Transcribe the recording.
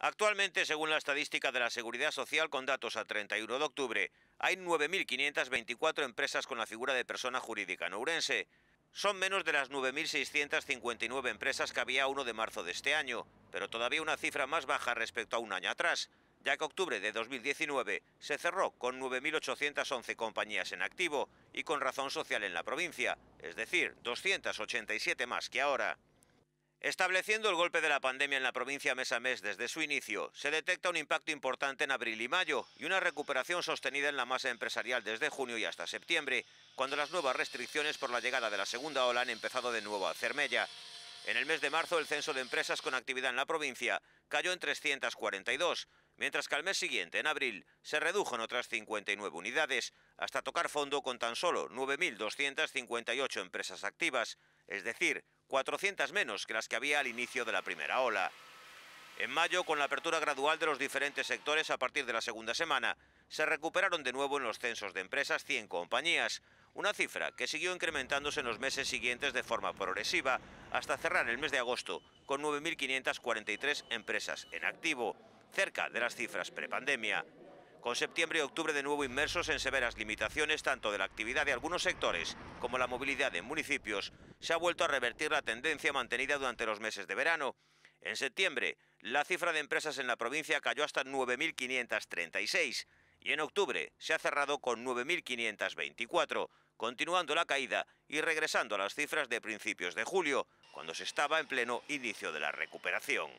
Actualmente, según la estadística de la Seguridad Social con datos a 31 de octubre, hay 9.524 empresas con la figura de persona jurídica en Son menos de las 9.659 empresas que había a 1 de marzo de este año, pero todavía una cifra más baja respecto a un año atrás, ya que octubre de 2019 se cerró con 9.811 compañías en activo y con razón social en la provincia, es decir, 287 más que ahora. Estableciendo el golpe de la pandemia en la provincia mes a mes desde su inicio, se detecta un impacto importante en abril y mayo y una recuperación sostenida en la masa empresarial desde junio y hasta septiembre, cuando las nuevas restricciones por la llegada de la segunda ola han empezado de nuevo a hacer mella. En el mes de marzo, el censo de empresas con actividad en la provincia cayó en 342, mientras que al mes siguiente, en abril, se redujo en otras 59 unidades, hasta tocar fondo con tan solo 9.258 empresas activas, es decir, 400 menos que las que había al inicio de la primera ola. En mayo, con la apertura gradual de los diferentes sectores a partir de la segunda semana, se recuperaron de nuevo en los censos de empresas 100 compañías, una cifra que siguió incrementándose en los meses siguientes de forma progresiva hasta cerrar el mes de agosto con 9.543 empresas en activo, cerca de las cifras prepandemia con septiembre y octubre de nuevo inmersos en severas limitaciones tanto de la actividad de algunos sectores como la movilidad en municipios, se ha vuelto a revertir la tendencia mantenida durante los meses de verano. En septiembre, la cifra de empresas en la provincia cayó hasta 9.536 y en octubre se ha cerrado con 9.524, continuando la caída y regresando a las cifras de principios de julio, cuando se estaba en pleno inicio de la recuperación.